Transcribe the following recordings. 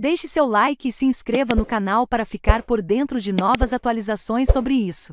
Deixe seu like e se inscreva no canal para ficar por dentro de novas atualizações sobre isso.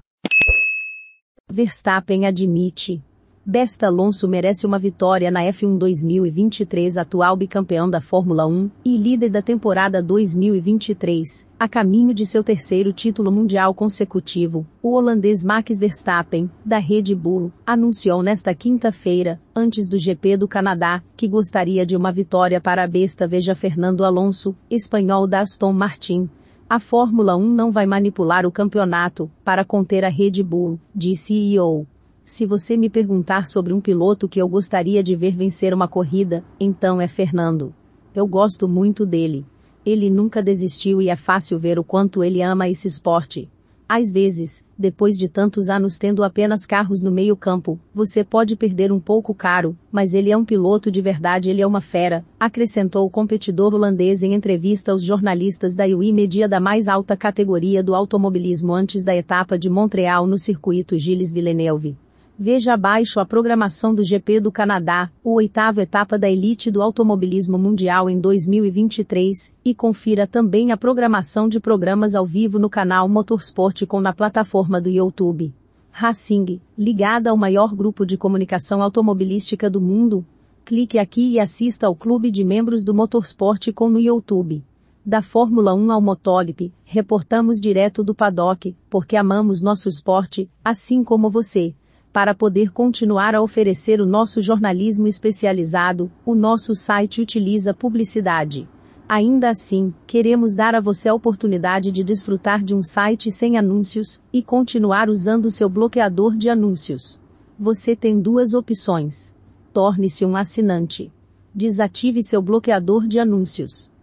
Verstappen admite Besta Alonso merece uma vitória na F1 2023, atual bicampeão da Fórmula 1 e líder da temporada 2023, a caminho de seu terceiro título mundial consecutivo. O holandês Max Verstappen, da Red Bull, anunciou nesta quinta-feira, antes do GP do Canadá, que gostaria de uma vitória para a besta veja Fernando Alonso, espanhol da Aston Martin. A Fórmula 1 não vai manipular o campeonato para conter a Red Bull, disse CEO. Se você me perguntar sobre um piloto que eu gostaria de ver vencer uma corrida, então é Fernando. Eu gosto muito dele. Ele nunca desistiu e é fácil ver o quanto ele ama esse esporte. Às vezes, depois de tantos anos tendo apenas carros no meio-campo, você pode perder um pouco caro, mas ele é um piloto de verdade, ele é uma fera, acrescentou o competidor holandês em entrevista aos jornalistas da UI Media da mais alta categoria do automobilismo antes da etapa de Montreal no circuito Gilles Villeneuve. Veja abaixo a programação do GP do Canadá, o oitava etapa da elite do automobilismo mundial em 2023, e confira também a programação de programas ao vivo no canal Motorsport com na plataforma do YouTube. Racing, ligada ao maior grupo de comunicação automobilística do mundo, clique aqui e assista ao clube de membros do Motorsport com no YouTube. Da Fórmula 1 ao Motolip, reportamos direto do paddock, porque amamos nosso esporte, assim como você para poder continuar a oferecer o nosso jornalismo especializado, o nosso site utiliza publicidade. Ainda assim, queremos dar a você a oportunidade de desfrutar de um site sem anúncios e continuar usando seu bloqueador de anúncios. Você tem duas opções. Torne-se um assinante. Desative seu bloqueador de anúncios.